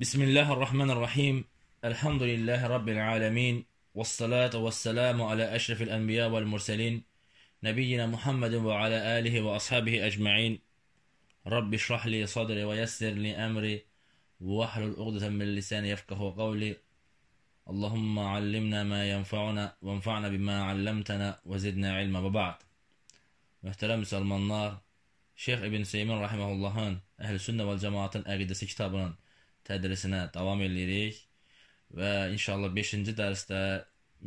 بسم الله الرحمن الرحيم الحمد لله رب العالمين والصلاة والسلام على أشرف الأنبياء والمرسلين نبينا محمد وعلى آله وأصحابه أجمعين رب اشرح لي صدري ويسر لي أمري واحلل الأغدة من لساني يفقه قولي اللهم علمنا ما ينفعنا وانفعنا بما علمتنا وزدنا علما وبعد سلمان النار شيخ İbn سيمين رحمه الله أهل السنة والجماعة əqidəsi كتابنا tədrisinə davam eləyirik və inşallah 5-ci dərsdə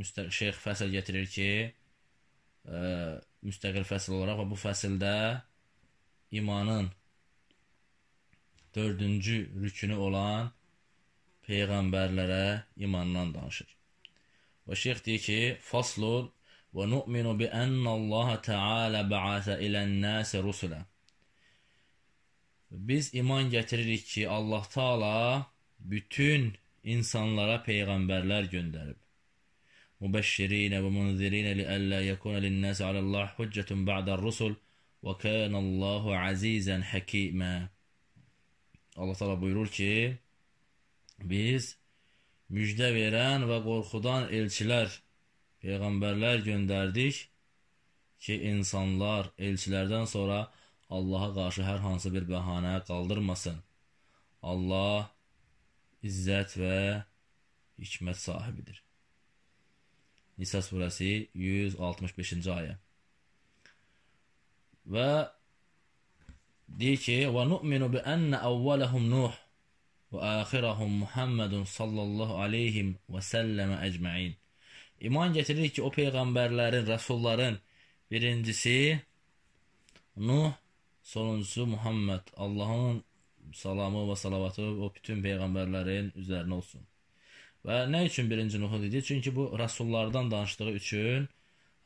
müstəqil şeyx fəsil gətirir ki, ə, e, müstəqil fəsil olaraq və bu fəsildə imanın dördüncü rükünü olan peyğəmbərlərə imandan danışır. Və şeyx deyir ki, faslul və nu'minu bi ennallaha ta'ala ba'asa ilən nasi rusulan Biz iman gətiririk ki, Allah Taala bütün insanlara peyğəmbərlər göndərib. Mübəşşirin və munzirin li alla yakuna lin-nas alallah hujjatun ba'da'r-rusul və kana Allahu azizan hakima. Allah Taala buyurur ki, biz müjdə verən və qorxudan elçilər, peyğəmbərlər göndərdik ki, insanlar elçilərdən sonra Allaha qarşı hər hansı bir bəhanə qaldırmasın. Allah izzət və hikmət sahibidir. Nisa surəsi 165-ci ayə. Və deyir ki: "Və nu'minu bi anna awwalahum Nuh və axirahum Muhammedun sallallahu alayhi və sallam ecmaîn." İman gətiririk ki, o peyğəmbərlərin, rəsulların birincisi Nuh Sonuncusu Muhammed. Allahın salamı və salavatı o bütün peyğəmbərlərin üzərinə olsun. Və nə üçün birinci Nuhud idi? Çünki bu rəsullardan danışdığı üçün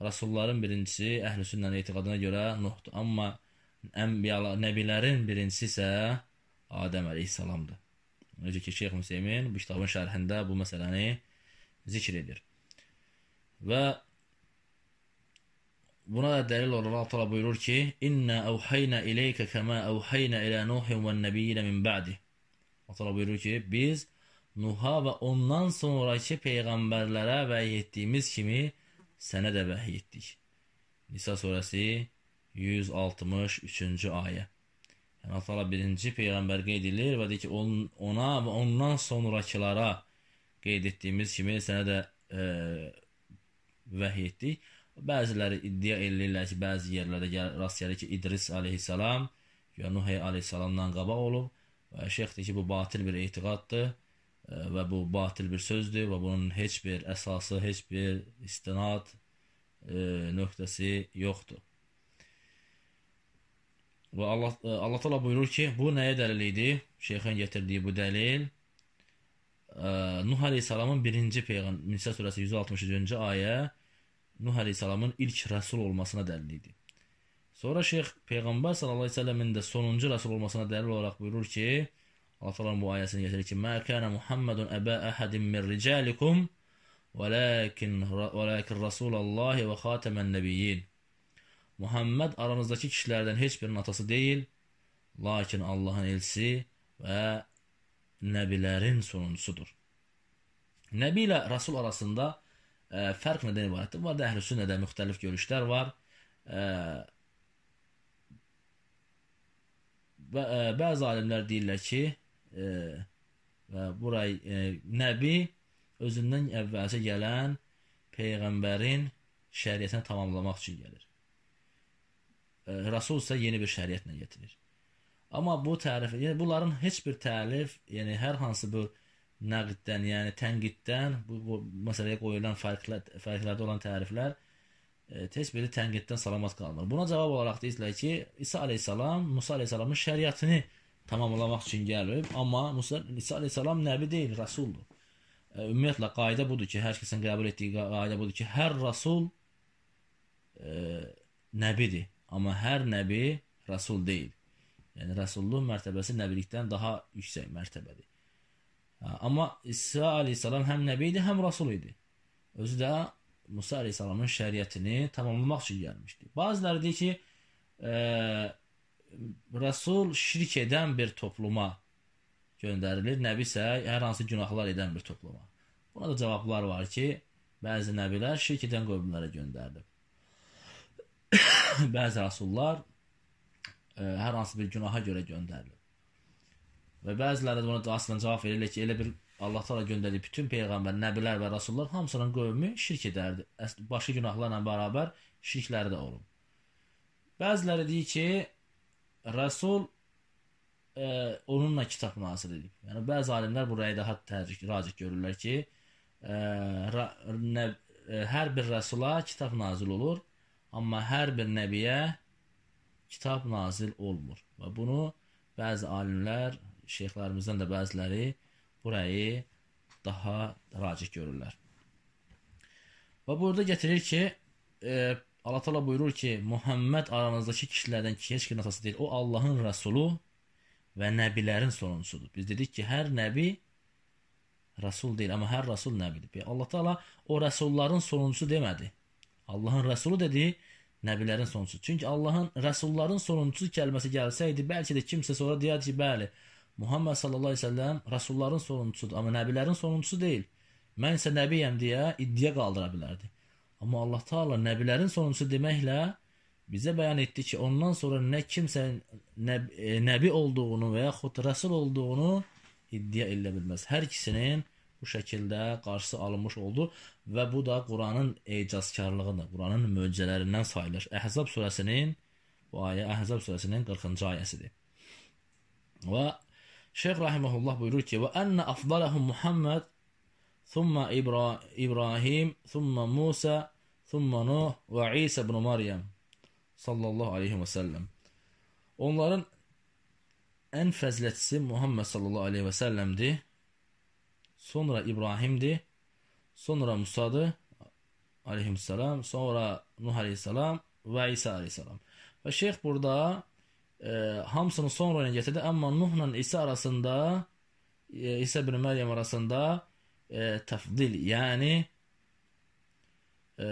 rəsulların birincisi əhlüsünnən etiqadına görə Nuhdur. Amma ənbiyalar, nəbilərin birincisi isə Adəm əleyhissalamdır. Necə ki, Şeyx Hüseymin bu kitabın şərhində bu məsələni zikr edir. Və Buna da delil olarak Allah buyurur ki İnna evheyne ileyke kema evheyne ila Nuh ve nebiyyine min ba'di. Allah buyurur ki biz Nuh'a ve ondan sonraki peygamberlere vahyettiğimiz kimi sene de vahyettik. Nisa suresi 163. ayet. Yani Allah birinci peygamber qeyd ve və deyir ki, ona ve ondan sonrakilara qeyd etdiyimiz kimi sənə də e, vəhiy Bəziləri iddia eləyirlər ki, bəzi yerlərdə rast gəlir ki, İdris aleyhissalam, ya Nuh aleyhissalamdan qabaq olub. E, Şeyx deyir ki, bu batil bir etiqaddır e, və bu batil bir sözdür və bunun heç bir əsası, heç bir istinad e, nöqtəsi yoxdur. Və Allah Allah təala buyurur ki, bu nəyə dəlil idi? Şeyxin gətirdiyi bu dəlil Nuh əleyhissalamın birinci peyğəmbər Nisa surəsi 163-cü ayə Nuh əleyhissalamın ilk rəsul olmasına dəlil idi. Sonra şeyx Peyğəmbər sallallahu əleyhi və səlləmin də sonuncu rəsul olmasına dəlil olaraq buyurur ki, Allah təala bu ayəsini gətirir ki, "Mə kana Muhammedun əbə əhədin min rijalikum, velakin velakin Rasulullah və xatamen nəbiyyin." Muhammed aranızdakı kişilərdən heç birinin atası deyil, lakin Allahın elçisi və nəbilərin sonuncusudur. Nəbi ilə rəsul arasında Ə, fərq nədən ibarətdir? Bu arada əhlüsünnədə müxtəlif görüşlər var. Ə, və ə, bəzi alimlər deyirlər ki, ə, və buray ə, nəbi özündən əvvəlcə gələn peyğəmbərin şəriətini tamamlamaq üçün gəlir. Ə, Rasul isə yeni bir şəriətlə gətirir. Amma bu tərif, yəni bunların heç bir təlif, yəni hər hansı bir nəqddən, yəni tənqiddən bu, bu məsələyə qoyulan fərqlər, fərqlərdə olan təriflər e, tez belə tənqiddən salamat qalmır. Buna cavab olaraq deyirlər ki, İsa əleyhissalam Musa əleyhissalamın şəriətini tamamlamaq üçün gəlib, amma Musa İsa əleyhissalam nəbi deyil, rasuldur. E, ümumiyyətlə qayda budur ki, hər kəsin qəbul etdiyi qayda budur ki, hər rasul e, nəbidir, amma hər nəbi rasul deyil. Yəni rəsulluq mərtəbəsi nəbilikdən daha yüksək mərtəbədir. Amma İsa aleyhissalam həm nəbi idi, həm rasul idi. Özü də Musa aleyhissalamın şəriətini tamamlamaq üçün gəlmişdi. Bazıları deyir ki, e, rasul şirk edən bir topluma göndərilir, nəbi isə hər hansı günahlar edən bir topluma. Buna da cavablar var ki, bəzi nəbilər şirk edən qövmlərə göndərilib. bəzi rasullar e, hər hansı bir günaha görə göndərilib. Və bəziləri də buna aslında cavab verirlər ki, elə bir Allah Taala göndərdiyi bütün peyğəmbər, nəbilər və rasullar hamısının qövmü şirk edərdi. Başı günahlarla bərabər şirkləri də olub. Bəziləri deyir ki, Rasul ə, e, onunla kitab nazil edib. Yəni bəzi alimlər bu rəyi daha tərcih racih görürlər ki, e, ə, ra, nə, ə, e, hər bir rəsula kitab nazil olur, amma hər bir nəbiyə kitab nazil olmur. Və bunu bəzi alimlər şeyxlərimizdən də bəziləri burayı daha racih görürlər. Və burada gətirir ki, e, Allah təala buyurur ki, Muhammed aranızdakı kişilərdən ki, heç kimin atası deyil. O Allahın rəsulu və nəbilərin sonuncusudur. Biz dedik ki, hər nəbi rəsul deyil, amma hər rəsul nəbidir. Allah təala o rəsulların sonuncusu demədi. Allahın rəsulu dedi, nəbilərin sonuncusu. Çünki Allahın rəsulların sonuncusu kəlməsi gəlsəydi, bəlkə də kimsə sonra deyərdi ki, bəli, Muhammed sallallahu aleyhi ve sellem Rasulların sonuncusudur. Amma nəbilərin sonuncusu deyil. Mən isə nəbiyəm deyə iddia qaldıra bilərdi. Amma Allah Taala nəbilərin sonuncusu deməklə bizə bəyan etdi ki, ondan sonra nə kimsə nəb e, nəbi olduğunu və yaxud rəsul olduğunu iddia edə bilməz. Hər ikisinin bu şəkildə qarşısı alınmış oldu və bu da Quranın ecazkarlığıdır. Quranın möcüzələrindən sayılır. Əhzab surəsinin bu ayə Əhzab surəsinin 40-cı ayəsidir. Və Şeyh Rahimahullah buyurur ki ve enne afdalahum Muhammed thumma İbra İbrahim thumma Musa thumma Nuh ve İsa ibn Maryam. sallallahu aleyhi ve sellem. Onların en fəzlətisi Muhammed sallallahu aleyhi ve sellemdi. Sonra İbrahimdi. Sonra Musadı aleyhisselam. Sonra Nuh aleyhisselam ve İsa aleyhisselam. Ve şeyh burada e, hamısını sonra oyuna gətirdi. Amma Nuhla İsa arasında e, İsa ibn Məryəm arasında e, təfdil, yəni e,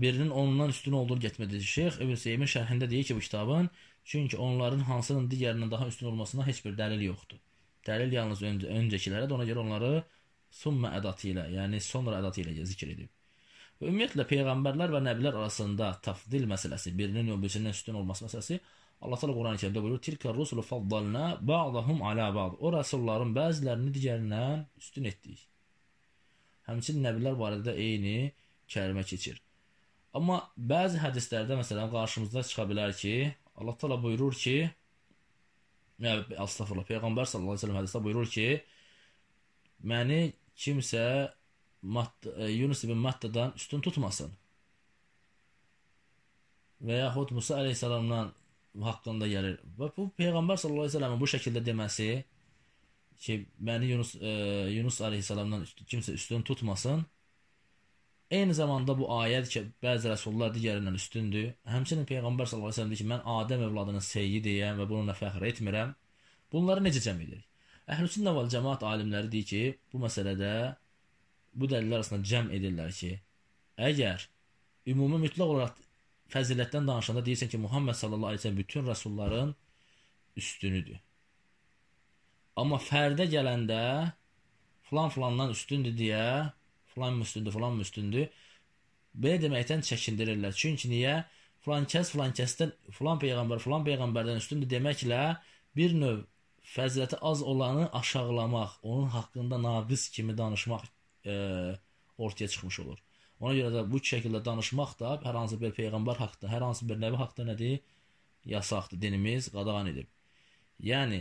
birinin onundan üstün olduğunu getmədi. Şeyx İbn Seymin şərhində deyir ki, bu kitabın çünki onların hansının digərindən daha üstün olmasına heç bir dəlil yoxdur. Dəlil yalnız öncə, öncəkilərə də ona görə onları summa ədatı ilə, yəni sonra ədatı ilə zikr edib. Və ümumiyyətlə peyğəmbərlər və nəbilər arasında təfdil məsələsi, birinin öbürsündən üstün olması məsələsi Allah təala Quran-ı Kərimdə buyurur: "Tilka rusulu faddalna ba'dahum ala ba'd." O rəsulların bəzilərini digərindən üstün etdik. Həmçinin nəbilər barədə eyni kəlmə keçir. Amma bəzi hədislərdə məsələn qarşımızda çıxa bilər ki, Allah təala buyurur ki, Əstəğfirullah, Peyğəmbər sallallahu əleyhi və səlləm hədisdə buyurur ki, məni kimsə Matt, e, Yunus ibn Mattadan üstün tutmasın. Və yaxud Musa əleyhissalamdan haqqında gəlir. Və bu peyğəmbər sallallahu əleyhi və səlləmin bu şəkildə deməsi ki, məni Yunus e, Yunus əleyhissalamdan kimsə üstün tutmasın. Eyni zamanda bu ayət ki, bəzi rəsullar digərindən üstündür. Həmçinin peyğəmbər sallallahu əleyhi və səlləm deyir ki, mən Adəm övladının seyyidiyəm və bununla fəxr etmirəm. Bunları necə cəm edirik? Əhlüsünnə vəl cemaat alimləri deyir ki, bu məsələdə bu dəlillər arasında cəm edirlər ki, əgər ümumi mütləq olaraq Fəzilətdən danışanda deyirsən ki, Muhammed sallallahu əleyhi və səlləm bütün rəsulların üstünüdür. Amma fərdə gələndə filan filandan üstündür deyə, filan üstündür, filan üstündür. Belə deməkdən çəkindirirlər. Çünki niyə? Filan kəs filan kəsdən, filan peyğəmbər filan peyğəmbərdən üstündür deməklə bir növ fəziləti az olanı aşağılamaq, onun haqqında naqis kimi danışmaq e, ortaya çıxmış olur. Ona görə də bu şəkildə danışmaq da hər hansı bir peyğəmbər haqqında, hər hansı bir nəbi haqqında nədir? Yasaqdır, dinimiz qadağan edib. Yəni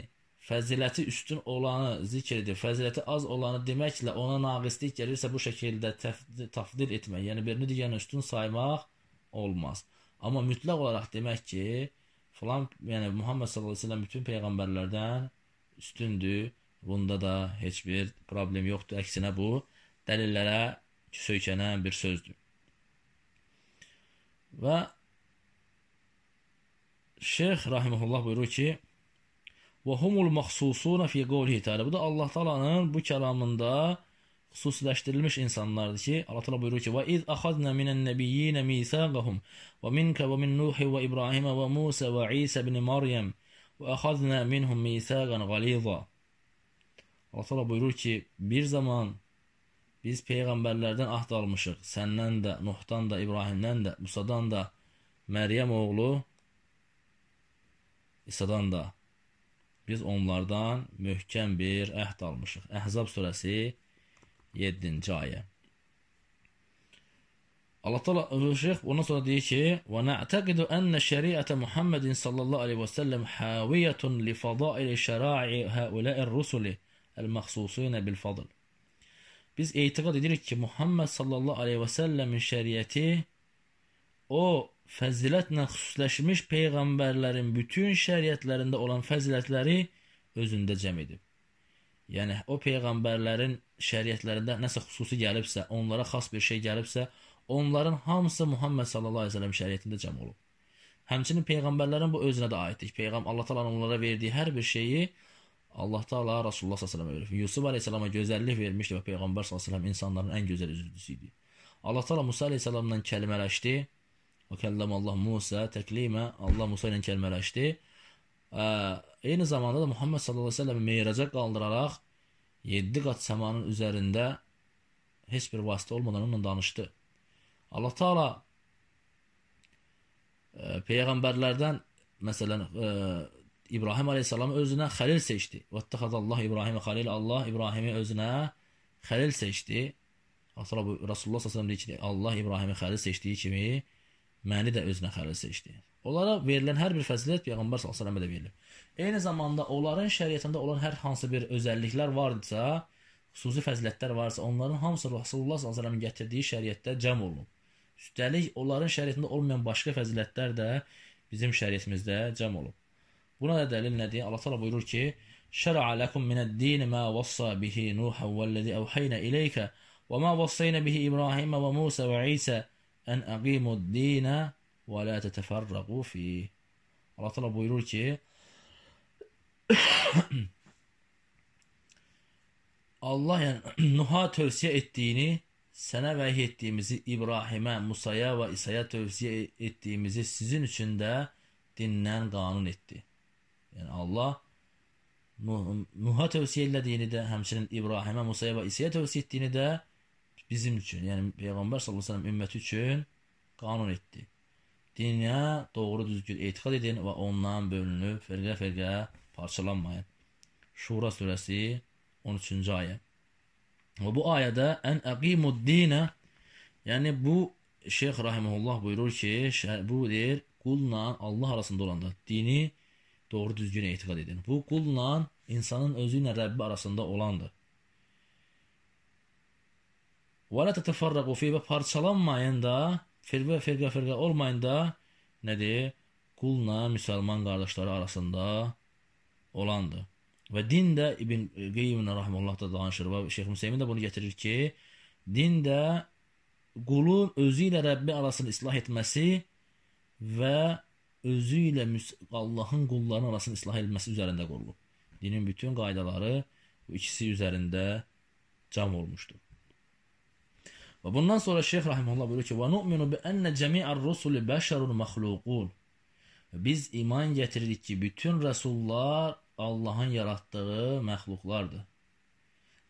fəziləti üstün olanı zikr edir. Fəziləti az olanı deməklə ona naqislik gəlirsə bu şəkildə tafdil etmək, yəni birini digərinə üstün saymaq olmaz. Amma mütləq olaraq demək ki, filan, yəni Muhammed sallallahu əleyhi və səlləm bütün peyğəmbərlərdən üstündür. Bunda da heç bir problem yoxdur. Əksinə bu dəlillərə söykənən bir sözdür. Və Şeyx rahimehullah buyurur ki: "Və humul məxsusuna fi qawlihi təala." Bu da Allah Taala'nın bu kəlamında xüsusiləşdirilmiş insanlardır ki, Allah təala buyurur ki: "Və iz axadna minən nabiyyin misaqahum və minkə və min Nuh və İbrahim və Musa və İsa ibn Maryam və axadna minhum misaqan ghaliza." Allah təala buyurur ki, bir zaman Biz peyğəmbərlərdən ahd almışıq. Səndən də, Nuhdan da, İbrahimdən də, Musadan da, Məryəm oğlu İsadan da. Biz onlardan möhkəm bir əhd almışıq. Əhzab surəsi 7-ci ayə. Allah təala şeyx ondan sonra deyir ki: "Və na'taqidu anna şəriətə Muhammedin sallallahu alayhi və sallam hawiyatun li fadail şəra'i ha'ula'i ar-rusuli al-məxsusin bil-fadl." biz etiqad edirik ki, Muhammed sallallahu aleyhi və səlləmin şəriəti o fəzilətlə xüsusləşmiş peyğəmbərlərin bütün şəriətlərində olan fəzilətləri özündə cəm edib. Yəni o peyğəmbərlərin şəriətlərində nəsə xüsusi gəlibsə, onlara xas bir şey gəlibsə, onların hamısı Muhammed sallallahu aleyhi və səlləm şəriətində cəm olub. Həmçinin peyğəmbərlərin bu özünə də aiddir. Peyğəmbər Allah təalanın onlara verdiyi hər bir şeyi Allah Taala Rasulullah sallallahu əleyhi və səlləm Yusuf əleyhissalama gözəllik vermişdi və peyğəmbər sallallahu əleyhi və səlləm insanların ən gözəl üzvüsü idi. Allah Taala Musa əleyhissalamla kəlmələşdi. O kəlləm Allah Musa təklimə Allah Musa ilə kəlmələşdi. Ə, eyni zamanda da Muhammed sallallahu əleyhi və səlləm meyraca qaldıraraq 7 qat səmanın üzərində heç bir vasitə olmadan onunla danışdı. Allah Taala peyğəmbərlərdən məsələn ə, İbrahim aleyhissalam özünə xəlil seçdi. Vəttəxəzallah İbrahimə xəlil. Allah İbrahimi özünə xəlil seçdi. Sonra bu Rasulullah s.ə.v deyir ki, Allah İbrahimi xəlil seçdiyi kimi məni də özünə xəlil seçdi. Onlara verilən hər bir fəzilət Peyğəmbər s.ə.və də verilir. Eyni zamanda onların şəriətində olan hər hansı bir özəlliklər vardısa, xüsusi fəzilətlər varsa, onların hamısı Rasulullah s.ə.v-in gətirdiyi şəriətdə cəm olunub. Üstəlik, onların şəriətində olmayan başqa fəzilətlər də bizim şəriətimizdə cəm olub. Buna da dəlil nədir? Allah Teala buyurur ki: "Şərə aləkum mined-din ma vəssə bihi Nuh vellezî evheyne iləykə və ma vəssəynə bihi İbrahim və Musa və İsa en aqimud-dîne ve la tətəfərrəqu fi." Allah Teala buyurur ki: Allah yəni Nuh'a tövsiyə etdiyini sənə vahiy etdiyimizi İbrahimə, Musa'ya və İsa'ya tövsiyə etdiyimizi sizin üçün də dinlen qanun etdi. Yəni Allah Nuh, Nuh'a tövsiyə elədiyini də, həmçinin İbrahimə, Musaya və İsa'ya tövsiyə etdiyini də bizim üçün, yəni Peyğəmbər sallallahu əleyhi və səlləm ümməti üçün qanun etdi. Dinə doğru düzgün etiqad edin və ondan bölünüb fərqə-fərqə parçalanmayın. Şura surəsi 13-cü ayə. Və bu ayədə ən əqimud dinə, yəni bu Şeyx Rahimullah buyurur ki, bu deyir, qulla Allah arasında olanda dini doğru düzgün etiqad edin. Bu qulla insanın özü ilə Rəbbi arasında olandır. Və la tatafarraqu fi və parçalanmayın da, firqə firqə firqə olmayın da nədir? Qulla müsəlman qardaşları arasında olandır. Və din də İbn Qeyyim rahmeullah da danışır və Şeyx Müseymin də bunu gətirir ki, din də qulun özü ilə Rəbbi arasını islah etməsi və özü ilə Allahın qullarının arasını islah edilməsi üzərində qurulub. Dinin bütün qaydaları bu ikisi üzərində cam olmuşdur. Və bundan sonra Şeyx Rahimullah buyurur ki: "Və nu'minu bi enne cemi'ar rusuli beşerun mahluqun." Biz iman gətiririk ki, bütün rəsullar Allahın yaratdığı məxluqlardır.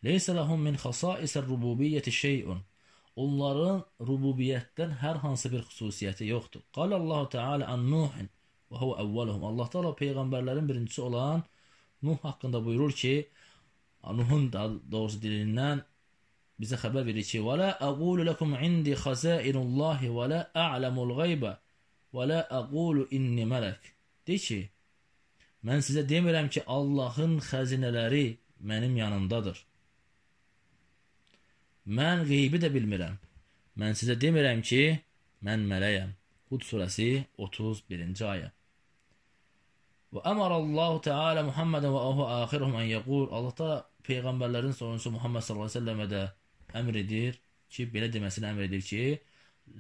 Leysa lahum min xasaisir rububiyyati şey'un. Onların rububiyyətdən hər hansı bir xüsusiyyəti yoxdur. Qal Allahu Teala an Nuhin və huve əvvəluhum. Allah Teala peyğəmbərlərin birincisi olan Nuh haqqında buyurur ki, Nuhun da doğrusu dilindən bizə xəbər verir ki, "Və la aqulu lakum indi xazainullahi və la a'lamul ghayba və la aqulu inni malak." De ki, mən sizə demirəm ki, Allahın xəzinələri mənim yanımdadır Mən qeybi də bilmirəm. Mən sizə demirəm ki, mən mələyəm. Hud surəsi 31-ci ayə. Və əmrəllahu Teala Muhammedən və əhu axirhum an yəqul Allah da peyğəmbərlərin sonuncusu Muhammed sallallahu əleyhi və səlləmə də əmr edir ki, belə deməsini əmr edir ki,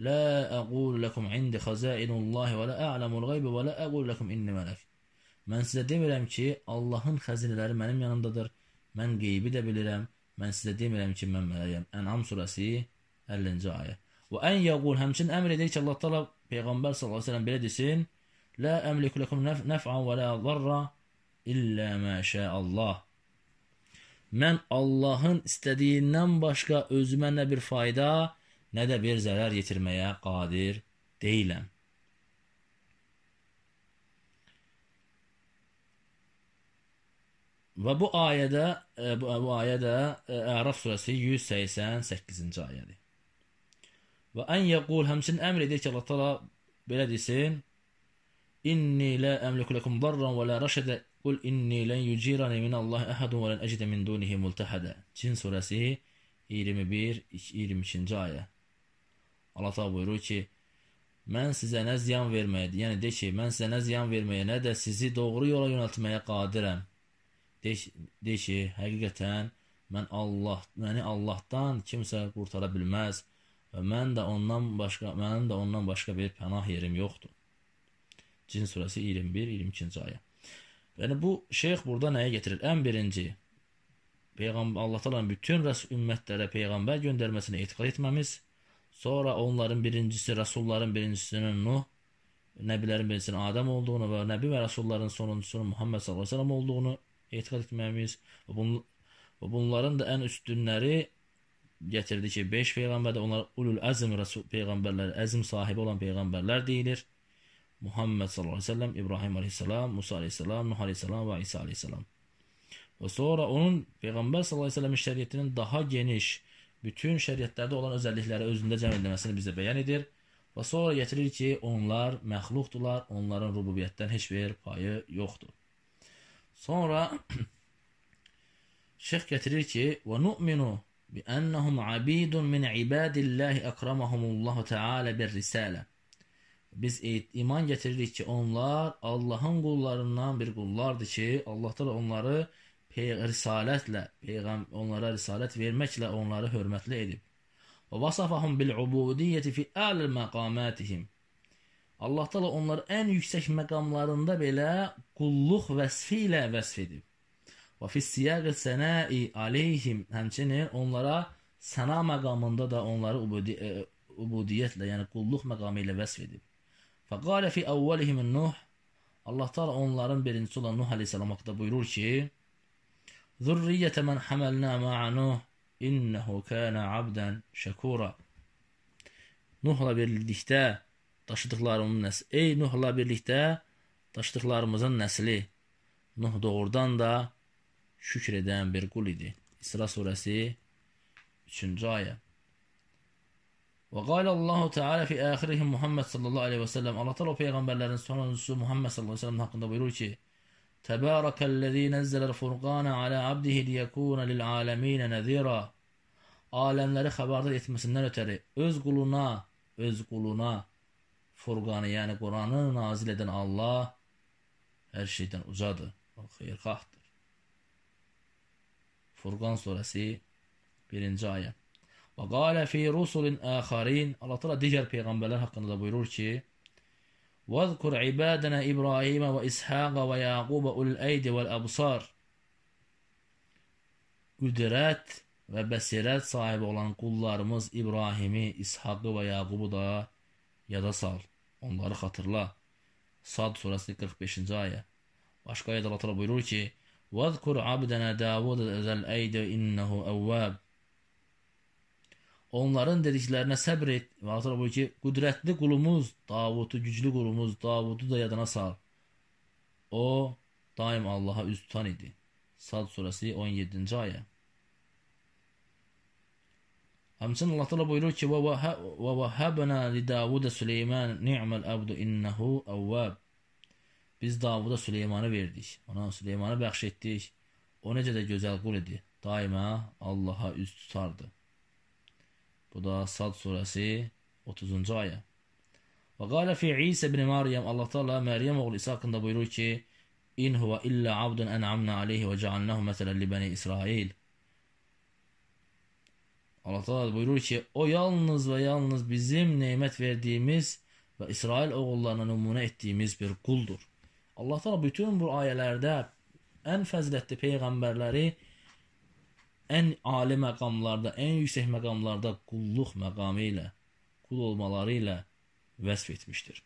la aqul lakum indi xazainullah və la a'lamul qeyb və la aqul lakum inni mələk. Mən sizə demirəm ki, Allahın xəzinələri mənim yanımdadır. Mən qeybi də bilirəm. Mən sizə demirəm ki, mən mələyəm. Ənam surəsi 50-ci ayə. Və ən yəqul həmçin əmr edir ki, Allah təala peyğəmbər sallallahu əleyhi və səlləm belə desin: "La əmliku lakum nəf'an və la darra illə ma şa Allah." Mən Allahın istədiyindən başqa özümə nə bir fayda, nə də bir zərər yetirməyə qadir deyiləm. Və bu ayədə e, bu, bu ayədə e, Əraf surəsi 188-ci ayədir. Və ən yəqul həmçinin əmr edir ki, Allah təala belə desin: İnni la əmliku lakum darran və la rəşədə qul inni lan yujirani min Allah ahadun və lan ajidu min dunihi multahada. Cin surəsi 21 22-ci ayə. Allah təala buyurur ki: Mən sizə nə ziyan verməyə, yəni de ki, mən sizə nə ziyan verməyə, nə də sizi doğru yola yönəltməyə qadirəm de, de ki, həqiqətən mən Allah, məni Allahdan kimsə qurtara bilməz və mən də ondan başqa, mənim də ondan başqa bir pənah yerim yoxdur. Cin surəsi 21-22-ci ayə. Yəni bu şeyx burada nəyə gətirir? Ən birinci Peyğəmbər Allah təalanın bütün rəsul ümmətlərə peyğəmbər göndərməsini etiqad etməmiz. Sonra onların birincisi rəsulların birincisinin Nuh, nəbilərin birincisinin Adəm olduğunu və nəbi və rəsulların sonuncusunun Muhammed sallallahu əleyhi və səlləm olduğunu etiqad etməyimiz və bunun bunların da ən üstünləri gətirdi ki, 5 peyğəmbərdə onlar ulul əzm rəsul peyğəmbərlər, əzm sahibi olan peyğəmbərlər deyilir. Muhammed sallallahu əleyhi və səlləm, İbrahim əleyhissalam, Musa əleyhissalam, Nuh əleyhissalam və İsa əleyhissalam. Və sonra onun peyğəmbər sallallahu əleyhi və səlləm şəriətinin daha geniş bütün şəriətlərdə olan özəllikləri özündə cəm edilməsini bizə bəyan edir. Və sonra gətirir ki, onlar məxluqdular, onların rububiyyətdən heç bir payı yoxdur. Sonra şeyh gətirir ki, "Və nu'minu bi annahum abidun min ibadillahi akramahumullahu taala bir risale." Biz iman gətiririk ki, onlar Allahın qullarından bir qullardır ki, Allah təala onları risalətlə, peyğəm onlara risalət verməklə onları hörmətli edib. Və vasafahum bil ubudiyyəti fi a'l maqamatihim. Allah Taala onları ən yüksək məqamlarında belə qulluq vəsfi ilə vəsf edib. Və fi siyaqi sənai alayhim həmçinin onlara səna məqamında da onları ubudi e, ubudiyyətlə, yəni qulluq məqamı ilə vəsf edib. Fəqalə fi əvvəlihim Nuh Allah Taala onların birincisi olan Nuh əleyhissalam haqqında buyurur ki: "Zurriyyətə men hamalna ma'a Nuh innehu kana abdan şakura." Nuhla birlikdə daşıdıqlarımın nəsli. Ey Nuhla birlikdə daşıdıqlarımızın nəsli. Nuh doğrudan da şükr edən bir qul idi. İsra surəsi 3-cü ayə. Və qalə Allahu Teala fi axirihim Muhammed sallallahu aleyhi ve sellem Allah təala peyğəmbərlərin sonuncusu Muhammed sallallahu aleyhi ve sellem haqqında buyurur ki: "Təbarakellezî nəzzələl furqana alə abdihi liyekuna lil alemin nəzira." Aləmləri xəbərdar etməsindən ötəri öz quluna, öz quluna Furqanı, yəni Quranı nazil edən Allah hər şeydən ucadır, xeyirxahdır. Furqan surəsi 1-ci ayə. Və qalə fi rusulin əxarin Allah təala digər peyğəmbərlər haqqında da buyurur ki: "Vəzkur ibadana İbrahim və İshaq və Yaqub ul-eyd vəl-absar" Qüdrət və bəsirət sahibi olan qullarımız İbrahimi, İshaqı və Yaqubu da yada sal, onları hatırla. Sad surəsi 45-ci ayə. Başqa ayədə Allah təala buyurur ki: "Vəzkur abdana Davud zəl-əyd innehu awwab." Onların dediklərinə səbr et. Və Allah təala buyurur ki: "Qudrətli qulumuz Davudu, güclü qulumuz Davudu da yadına sal. O daim Allaha üz tutan idi." Sad surəsi 17-ci ayə. Həmçinin Allah təala buyurur ki: "Və vəhabna li Davuda Süleyman ni'mal abdu innehu awwab." Biz Davuda Süleymanı verdik. Ona Süleymanı bəxş etdik. O necə də gözəl qul idi. Daima Allaha üz tutardı. Bu da Sad surəsi 30-cu ayə. Və qala fi İsa ibn Maryam Allah təala Məryəm oğlu İsa haqqında buyurur ki: "İn huwa illa abdun en'amna alayhi və ce'alnahu meselan li bani İsrail." Allah Teala buyurur ki, o yalnız və yalnız bizim nemət verdiyimiz və İsrail oğullarına nümunə etdiyimiz bir quldur. Allah Teala bütün bu ayələrdə ən fəzilətli peyğəmbərləri ən ali məqamlarda, ən yüksək məqamlarda qulluq məqamı ilə, qul olmaları ilə vəsf etmişdir.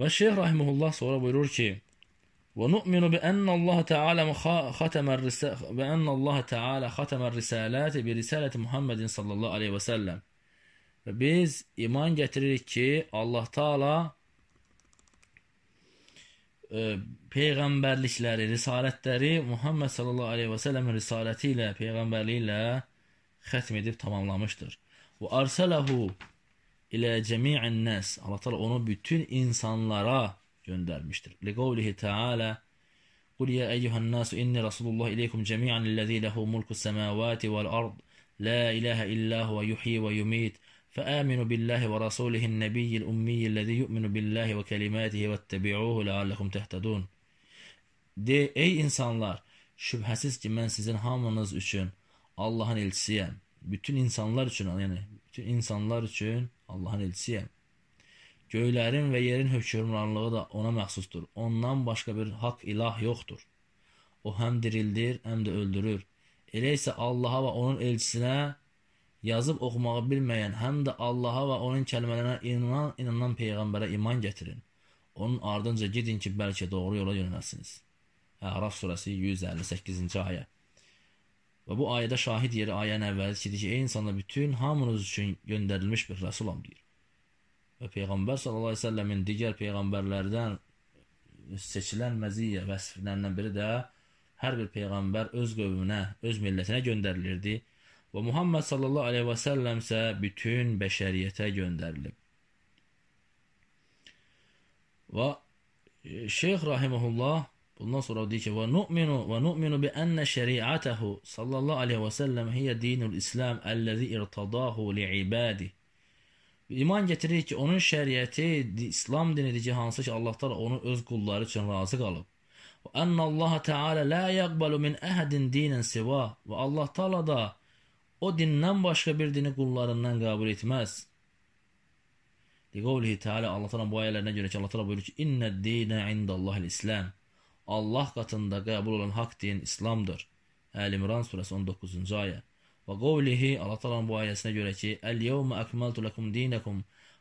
Və Şeyh Rahimullah sonra buyurur ki, ونؤمن بأن الله تعالى ختم الرسالة بأن الله تعالى ختم الرسالات برسالة e, Muhammed sallallahu aleyhi ve sellem. Və biz iman gətiririk ki, Allah Taala e, peyğəmbərlikləri, risalətləri Muhammed sallallahu aleyhi və səlləmin risaləti ilə, peyğəmbərliyi ilə xətm edib tamamlamışdır. Və arsələhu ilə cəmi'in nəs. Allah Taala onu bütün insanlara göndermiştir. لِقَوْلِهِ تَعَالَى قُلْ يَا اَيُّهَا النَّاسُ اِنِّي رَسُولُ اللّٰهِ اِلَيْكُمْ جَمِيعًا الَّذ۪ي لَهُ مُلْكُ السَّمَاوَاتِ وَالْأَرْضِ لَا إِلَهَ إِلَّا هُوَ يُحْيِي وَيُمِيتُ فآمنوا بالله ورسوله النبي الأمي الذي يؤمن بالله وكلماته واتبعوه لعلكم تهتدون. De ey insanlar şüphesiz ki ben sizin hamınız için Allah'ın elçisiyim. Bütün insanlar için yani bütün insanlar için Allah'ın elçisiyim. Göylərin və yerin hökmranlığı da ona məxsusdur. Ondan başqa bir haqq ilah yoxdur. O həm dirildir, həm də öldürür. Elə isə Allaha və onun elçisinə yazıb oxumağı bilməyən, həm də Allaha və onun kəlmələrinə inanan, inanan peyğəmbərə iman gətirin. Onun ardınca gedin ki, bəlkə doğru yola yönəlsiniz. Əraf surəsi 158-ci ayə. Və bu ayədə şahid yeri ayən əvvəli ki, ey insanlar bütün hamınız üçün göndərilmiş bir rəsulam deyir və Peyğəmbər sallallahu əleyhi və səlləmin digər peyğəmbərlərdən seçilən məziyyə vəsflərindən biri də hər bir peyğəmbər öz qövmünə, öz millətinə göndərilirdi və Muhammed sallallahu əleyhi və səlləm isə bütün bəşəriyyətə göndərilib. Və Şeyx rahimehullah bundan sonra deyir ki: "Və nu'minu və nu'minu bi anna şəriətəhu sallallahu əleyhi və səlləm hiyə dinul İslam allazi irtadahu li ibadihi" İman getirir ki, onun şəriəti, İslam dinidir ki, hansı ki, Allah Teala onu öz qulları üçün razı qalıb. Və ennallaha Teala la yaqbalu min ahadin dinen siva. Və Allah Teala da o dindən başqa bir dini qullarından qəbul etməz. Liqavlihi Teala Allah Teala bu ayələrinə görə ki, Allah Teala buyurur ki, inned dine indallahil İslam. Allah qatında qəbul olan haqq din İslamdır. Əl-İmran surəsi 19-cu ayə. Və qovlihi Allah təalanın bu ayəsinə görə ki, "Əl-yevmə akmaltu lakum dinakum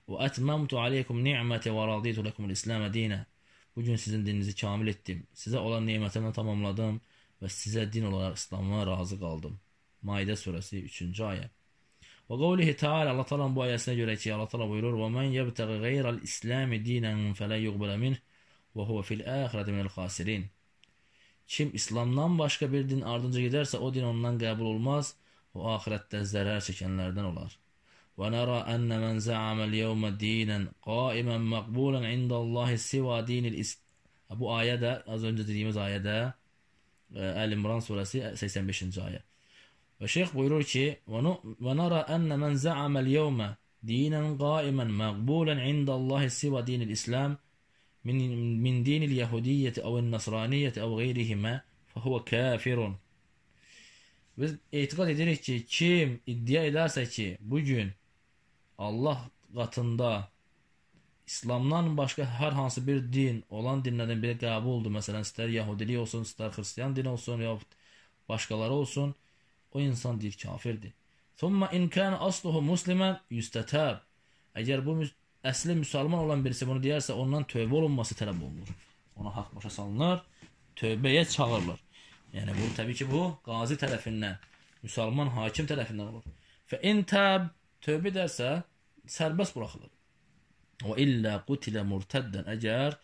və atmamtu alaykum ni'mati və raditu lakumul-islamə dinə." Bu gün sizin dininizi kamil etdim. Sizə olan nemətimi tamamladım və sizə din olaraq İslamı razı qaldım. Maidə surəsi 3-cü ayə. Və qavlihi Teala Allah təalanın bu ayəsinə görə ki, Allah təala buyurur: "Və men yebtəği qeyral-islami dinen felə yuqbala minhu və huve fil-axirati minel-xasirin." Kim İslamdan başqa bir din ardınca gedərsə, o din ondan qəbul olmaz وآخرette zarar çekenlerden olar. ونرى أن من زعم اليوم دينا قائما مقبولا عند الله سوى دين الإسلام Bu ayada أظن önce dediğimiz ayada El İmran suresi 85. ayet. Ve şeyh buyurur ki وَنَرَى أَنَّ مَنْ زَعَمَ الْيَوْمَ دِينًا قَائِمًا مَقْبُولًا عِنْدَ اللّٰهِ سوى دِينِ الْإِسْلَامِ مِنْ, من دين اليهودية أو النصرانية أو غيرهما فهو كافر Biz etiqad edirik ki, kim iddia edərsə ki, bu gün Allah qatında İslamdan başqa hər hansı bir din olan dinlərdən biri qəbuldur. Məsələn, istər Yahudilik olsun, istər Xristiyan dini olsun, yaxud başqaları olsun, o insan deyir kafirdir. Thumma in kana asluhu musliman yustatab. Əgər bu əsli müsəlman olan birisi bunu deyərsə, ondan tövbə olunması tələb olunur. Ona haqq başa salınır, tövbəyə çağırılır. Yəni bu təbii ki, bu qazi tərəfindən, müsəlman hakim tərəfindən olur. Fə in təb tövbə edərsə sərbəst buraxılır. Və illə qutilə murtəddən əgər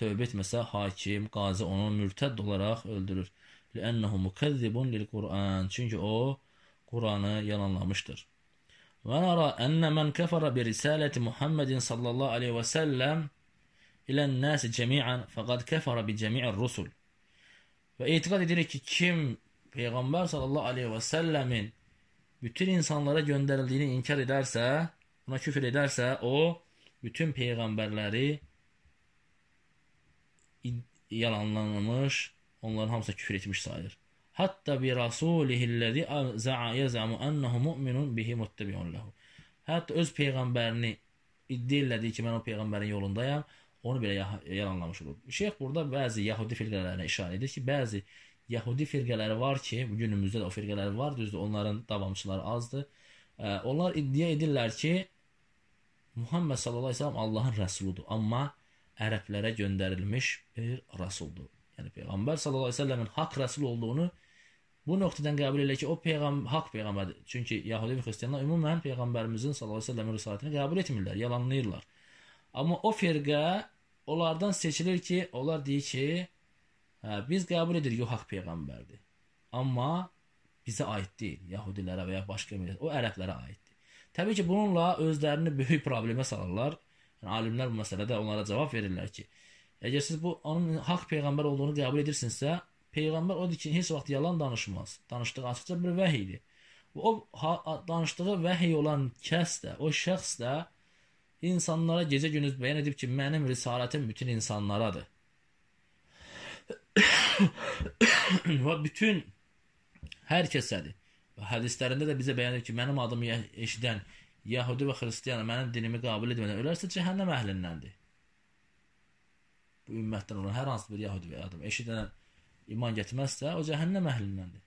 tövbə etməsə hakim, qazi onu mürtədd olaraq öldürür. Lənnəhu mukazzibun lil-Qur'an. Çünki o Qur'anı yalanlamışdır. Və nara ennə men kəfərə bi risaləti Muhammedin sallallahu aleyhi və səlləm ilən nəsi cəmiən fəqad kəfərə bi cəmiən rusul. Və etiqad edirik ki, kim Peyğəmbər sallallahu aleyhi və səlləmin bütün insanlara göndərildiyini inkar edərsə, buna küfür edərsə, o bütün peyğəmbərləri yalanlanmış, onların hamısı küfür etmiş sayır. Hətta bi rasulihillazi yazamu annahu mu'minun bihi muttabi'un lahu. Hətta öz peyğəmbərini iddia elədi ki, mən o peyğəmbərin yolundayam onu belə yalanlamış olub. Şeyx burada bəzi Yahudi firqələrinə işarə edir ki, bəzi Yahudi firqələri var ki, günümüzdə də o firqələr var, düzdür, onların davamçıları azdır. Onlar iddia edirlər ki, Muhammed sallallahu əleyhi və səlləm Allahın rəsuludur, amma ərəblərə göndərilmiş bir rəsuldur. Yəni peyğəmbər sallallahu əleyhi və səlləmin haqq rəsul olduğunu bu nöqtədən qəbul elə ki, o peyğəm haqq peyğəmbərdir. Çünki Yahudi və xristianlar ümumən peyğəmbərimizin sallallahu əleyhi və səlləmin risalətini qəbul etmirlər, yalanlayırlar. Amma o firqə onlardan seçilir ki, onlar deyir ki, hə, biz qəbul edirik o haqq peyğəmbərdir. Amma bizə aid deyil, Yahudilərə və ya başqa millət, o ərəblərə aiddir. Təbii ki, bununla özlərini böyük problemə salırlar. Yəni alimlər bu məsələdə onlara cavab verirlər ki, əgər siz bu onun haqq peyğəmbər olduğunu qəbul edirsinizsə, peyğəmbər odur ki, heç vaxt yalan danışmaz. Danışdığı açıqca bir vəhidir. O danışdığı vəhiy olan kəs də, o şəxs də İnsanlara gecə gündüz bəyan edib ki, mənim risalətim bütün insanlaradır. və bütün hər kəsədir. Və hədislərində də bizə bəyan edir ki, mənim adımı eşidən Yahudi və Xristiyan mənim dinimi qəbul etmədən ölərsə cəhənnəm əhlindəndir. Bu ümmətdən olan hər hansı bir Yahudi və adam eşidən iman gətirməzsə o cəhənnəm əhlindəndir.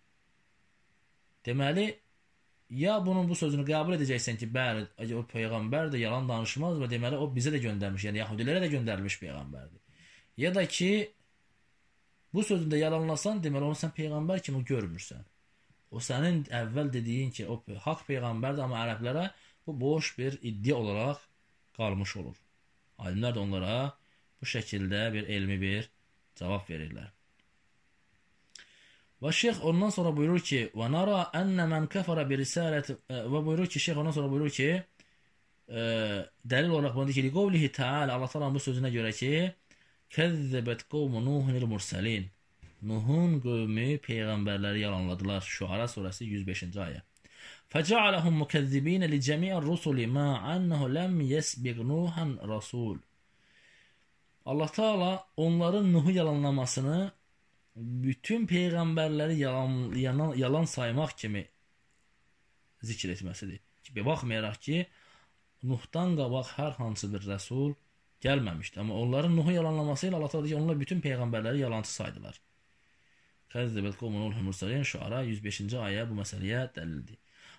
Deməli, ya bunun bu sözünü qəbul edəcəksən ki, bəli, o peyğəmbər də yalan danışmaz və deməli o bizə də göndərmiş, yəni yahudilərə də göndərilmiş peyğəmbərdir. Ya da ki bu sözündə yalanlasan, deməli onu sən peyğəmbər kimi görmürsən. O sənin əvvəl dediyin ki, o haqq peyğəmbərdir, amma ərəblərə bu boş bir iddia olaraq qalmış olur. Alimlər də onlara bu şəkildə bir elmi bir cavab verirlər. Və şeyx ondan sonra buyurur ki, "Və nara enne men kafara bi risalati" e, və buyurur ki, şeyx ondan sonra buyurur ki, ə, e, dəlil olaraq bunu deyir ki, "Qavlihi Taala" Allah təala bu sözünə görə ki, "Kəzzəbət qavmu Nuhun mursalin" Nuhun qövmü peyğəmbərləri yalanladılar. Şuara surəsi 105-ci ayə. Fəcəaləhum mukəzzibin li cəmi'ir rusuli ma annahu lam yesbiq Nuhan rasul. Allah Taala onların Nuhu yalanlamasını bütün peyğəmbərləri yalan, yalan, yalan saymaq kimi zikr etməsidir. Ki, baxmayaraq ki, Nuhdan qabaq hər hansı bir rəsul gəlməmişdi. Amma onların Nuhu yalanlaması ilə Allah təala onlar bütün peyğəmbərləri yalançı saydılar. Kəzzəbət qovmunul humursəliyin şuara 105-ci ayə bu məsələyə dəlildir.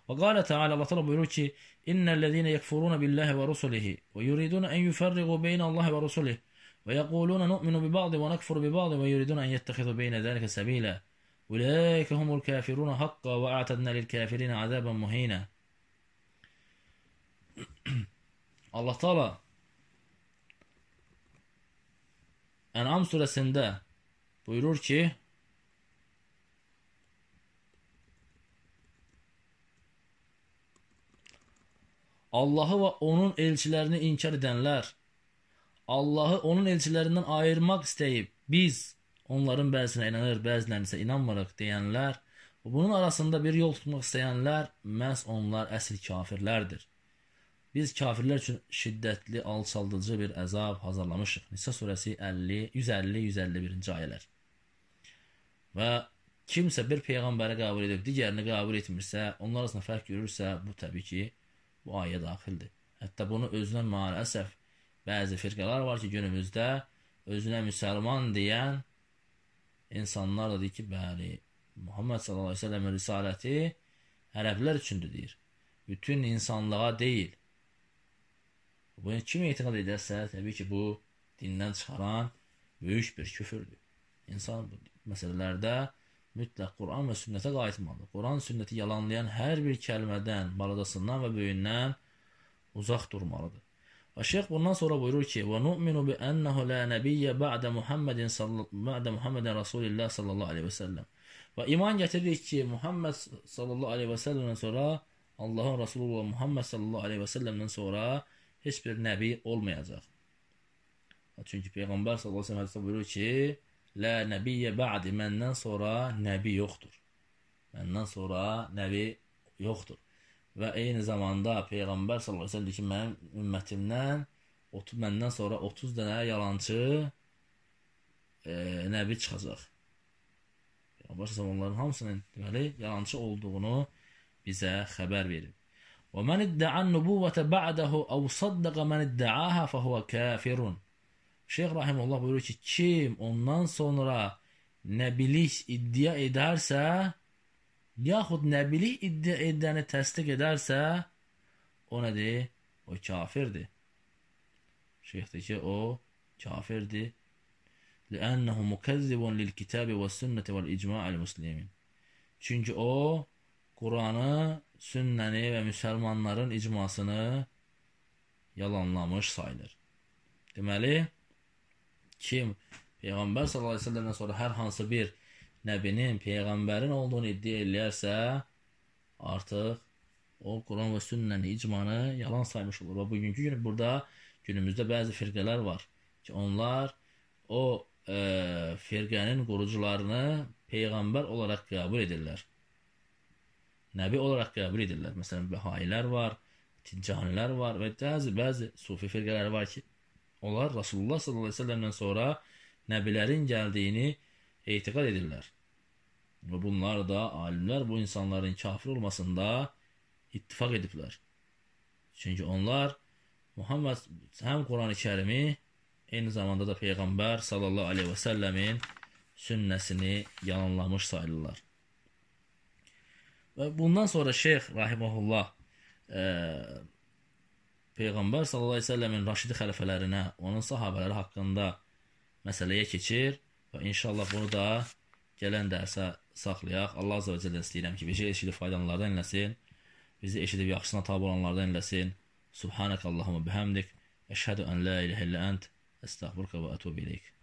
Və qalə Teala Allah təala buyurur ki: "İnnellezine yekfuruna billahi və rusulihi və yuriduna en yufarriqu beyna Allahi və rusulihi" ويقولون نؤمن ببعض ونكفر ببعض ويريدون أن يتخذوا بين ذلك سبيلا أولئك هم الكافرون حقا وأعتدنا للكافرين عذابا مهينا الله تعالى Teala En'am suresinde buyurur ki Allah'ı ve onun elçilerini inkar edenler Allah'ı onun elçilerinden ayırmak isteyip biz onların bəzisinə inanır, bəzilərinə isə inanmırıq deyənlər, bunun arasında bir yol tutmaq istəyənlər məhz onlar əsl kafirlərdir. Biz kafirlər üçün şiddətli, alçaldıcı bir əzab hazırlamışıq. Nisa surəsi 50, 150-151-ci ayələr. Və kimsə bir peyğəmbəri qəbul edib, digərini qəbul etmirsə, onlar arasında fərq görürsə, bu təbii ki, bu ayə daxildir. Hətta bunu özünə maalesef bəzi firqələr var ki, günümüzdə özünə müsəlman deyən insanlar da deyir ki, bəli, Muhammed sallallahu əleyhi və səlləm risaləti ərəblər üçündür deyir. Bütün insanlığa deyil. Bu yəni, kim etiqad edərsə, təbii ki, bu dindən çıxaran böyük bir küfürdür. İnsan bu məsələlərdə mütləq Quran və sünnətə qayıtmalıdır. Quran sünnəti yalanlayan hər bir kəlmədən, balacasından və böyündən uzaq durmalıdır. Və şeyx bundan sonra buyurur ki: "Və nu'minu bi ennehu la nabiyyə ba'de Muhammedin sallallahu ba'de Muhammeden Rasulullah sallallahu aleyhi ve sellem." Və iman gətiririk ki, Muhammed sallallahu aleyhi ve sellemdən sonra Allahın Rasulü və Muhammed sallallahu aleyhi ve sellemdən sonra heç bir nəbi olmayacaq. Çünki peyğəmbər sallallahu aleyhi ve sellem buyurur ki: "La nabiyyə ba'di məndən sonra nəbi yoxdur." Məndən sonra nəbi yoxdur və eyni zamanda peyğəmbər sallallahu əleyhi və səlləm ki, mənim ümmətimdən 30 məndən sonra 30 dənə yalançı e, nəbi çıxacaq. Peyğəmbər sallallahu onların hamısının deməli yalançı olduğunu bizə xəbər verib. Və men idda'a nubuvvətə ba'dahu aw saddaqa men idda'aha fehuve kafirun. Şeyx rahimehullah buyurur ki, kim ondan sonra nəbilik iddia edərsə, yaxud nəbilik iddia edəni təsdiq edərsə, o nədir? O kafirdir. Şeyx deyir ki, o kafirdir. لأنه مكذب للكتاب والسنة والإجماع المسلمين. Çünki o Quranı, sünnəni və müsəlmanların icmasını yalanlamış sayılır. Deməli, kim Peyğəmbər sallallahu əleyhi və səlləmdən sonra hər hansı bir nəbinin, peyğəmbərin olduğunu iddia eləyərsə, artıq o Quran və sünnəni, icmanı yalan saymış olur. Və bugünkü gün burada günümüzdə bəzi firqələr var ki, onlar o e, firqənin qurucularını peyğəmbər olaraq qəbul edirlər. Nəbi olaraq qəbul edirlər. Məsələn, bəhailər var, ticcanilər var və bəzi bəzi sufi firqələr var ki, onlar Rasulullah sallallahu əleyhi və səlləmdən sonra nəbilərin gəldiyini etiqad edirlər. Və bunlar da alimlər bu insanların kafir olmasında ittifaq ediblər. Çünki onlar Muhammed həm Qurani Kərimi, eyni zamanda da Peyğəmbər sallallahu aleyhi və səlləmin sünnəsini yalanlamış sayılırlar. Və bundan sonra Şeyx Rahiməhullah e, Peyğəmbər sallallahu aleyhi və səlləmin raşidi xəlifələrinə, onun sahabələri haqqında məsələyə keçir Və inşallah bunu da gələn dərsə saxlayaq. Allah Azərə Cəllə istəyirəm ki, bizi eşidib faydalanlardan eləsin. Bizi eşidib yaxşısına tabi olanlardan eləsin. Subhanək Allahumma bihamdik. Əşhədu ən la iləhə illə ənt. Əstəğfurka və ətubu iləyik.